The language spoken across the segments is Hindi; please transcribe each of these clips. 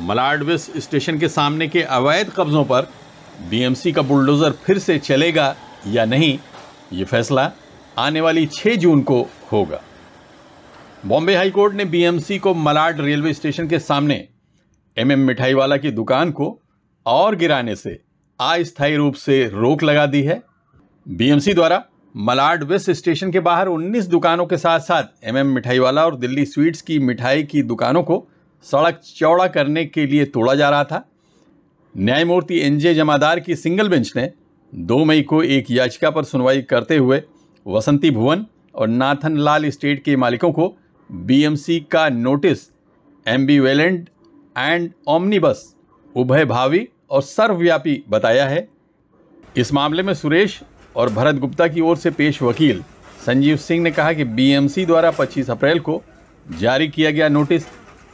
मलाडविस स्टेशन के सामने के अवैध कब्ज़ों पर बीएमसी का बुलडोज़र फिर से चलेगा या नहीं ये फैसला आने वाली 6 जून को होगा बॉम्बे हाईकोर्ट ने बीएमसी को मलाड रेलवे स्टेशन के सामने एमएम वाला की दुकान को और गिराने से अस्थायी रूप से रोक लगा दी है बीएमसी द्वारा मलाड वेस्ट स्टेशन के बाहर 19 दुकानों के साथ साथ एमएम मिठाई वाला और दिल्ली स्वीट्स की मिठाई की दुकानों को सड़क चौड़ा करने के लिए तोड़ा जा रहा था न्यायमूर्ति एन जे जमादार की सिंगल बेंच ने 2 मई को एक याचिका पर सुनवाई करते हुए वसंती भुवन और नाथन लाल स्टेट के मालिकों को बीएमसी का नोटिस एम्बीवेलेंट एंड ओमनीबस उभयभावी और सर्वव्यापी बताया है इस मामले में सुरेश और भरत गुप्ता की ओर से पेश वकील संजीव सिंह ने कहा कि बीएमसी द्वारा 25 अप्रैल को जारी किया गया नोटिस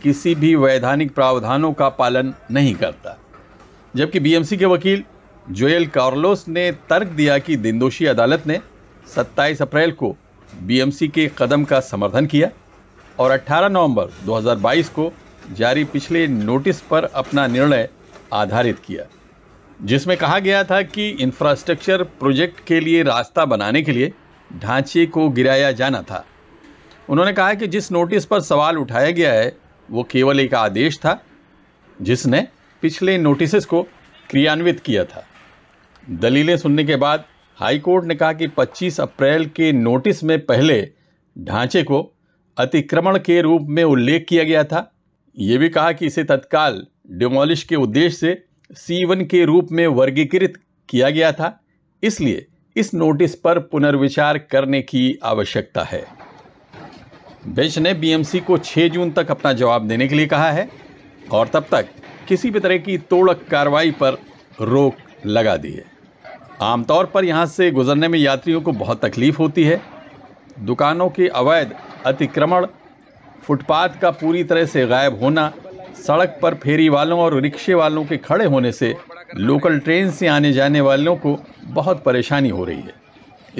किसी भी वैधानिक प्रावधानों का पालन नहीं करता जबकि बीएमसी के वकील जोएल कार्लोस ने तर्क दिया कि दिनदोषी अदालत ने 27 अप्रैल को बीएमसी के कदम का समर्थन किया और 18 नवंबर 2022 को जारी पिछले नोटिस पर अपना निर्णय आधारित किया जिसमें कहा गया था कि इंफ्रास्ट्रक्चर प्रोजेक्ट के लिए रास्ता बनाने के लिए ढांचे को गिराया जाना था उन्होंने कहा कि जिस नोटिस पर सवाल उठाया गया है वो केवल एक आदेश था जिसने पिछले नोटिस को क्रियान्वित किया था दलीलें सुनने के बाद हाई कोर्ट ने कहा कि 25 अप्रैल के नोटिस में पहले ढांचे को अतिक्रमण के रूप में उल्लेख किया गया था ये भी कहा कि इसे तत्काल डिमोलिश के उद्देश्य से सी के रूप में वर्गीकृत किया गया था इसलिए इस नोटिस पर पुनर्विचार करने की आवश्यकता है बेंच ने बीएमसी को 6 जून तक अपना जवाब देने के लिए कहा है और तब तक किसी भी तरह की तोड़क कार्रवाई पर रोक लगा दी है आमतौर पर यहाँ से गुजरने में यात्रियों को बहुत तकलीफ होती है दुकानों के अवैध अतिक्रमण फुटपाथ का पूरी तरह से गायब होना सड़क पर फेरी वालों और रिक्शे वालों के खड़े होने से लोकल ट्रेन से आने जाने वालों को बहुत परेशानी हो रही है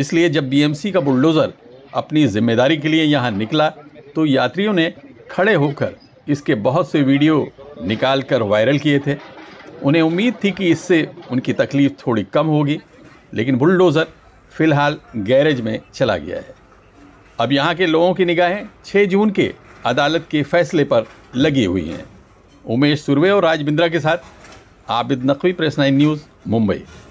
इसलिए जब बीएमसी का बुलडोज़र अपनी जिम्मेदारी के लिए यहाँ निकला तो यात्रियों ने खड़े होकर इसके बहुत से वीडियो निकाल कर वायरल किए थे उन्हें उम्मीद थी कि इससे उनकी तकलीफ़ थोड़ी कम होगी लेकिन बुलडोज़र फ़िलहाल गैरेज में चला गया है अब यहाँ के लोगों की निगाहें 6 जून के अदालत के फैसले पर लगी हुई हैं उमेश सुरवे और राज बिंद्रा के साथ Abid Naqvi press nine news Mumbai